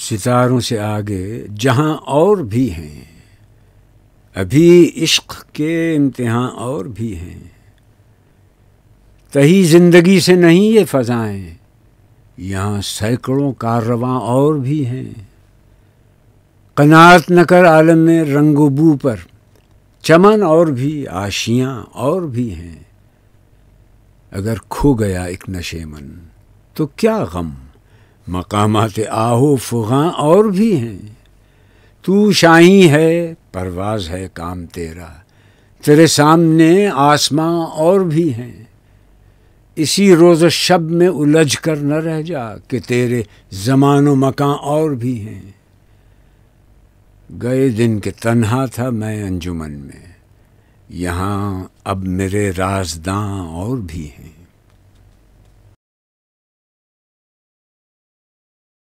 सितारों से आगे जहां और भी हैं अभी इश्क के इम्तहान और भी हैं तही ज़िंदगी से नहीं ये फ़जाएँ यहाँ सैकड़ों कारवां और भी हैं कनात नकर आलम में रंगबू पर चमन और भी आशियाँ और भी हैं अगर खो गया एक नशे मन तो क्या गम मकामात आहो फ़ुगा और भी हैं तू शाही है परवाज है काम तेरा तेरे सामने आसमां और भी हैं इसी रोज़ शब में उलझ कर न रह जा कि तेरे जमान मकान और भी हैं गए दिन के तन्हा था मैं अंजुमन में यहाँ अब मेरे राजदां और भी हैं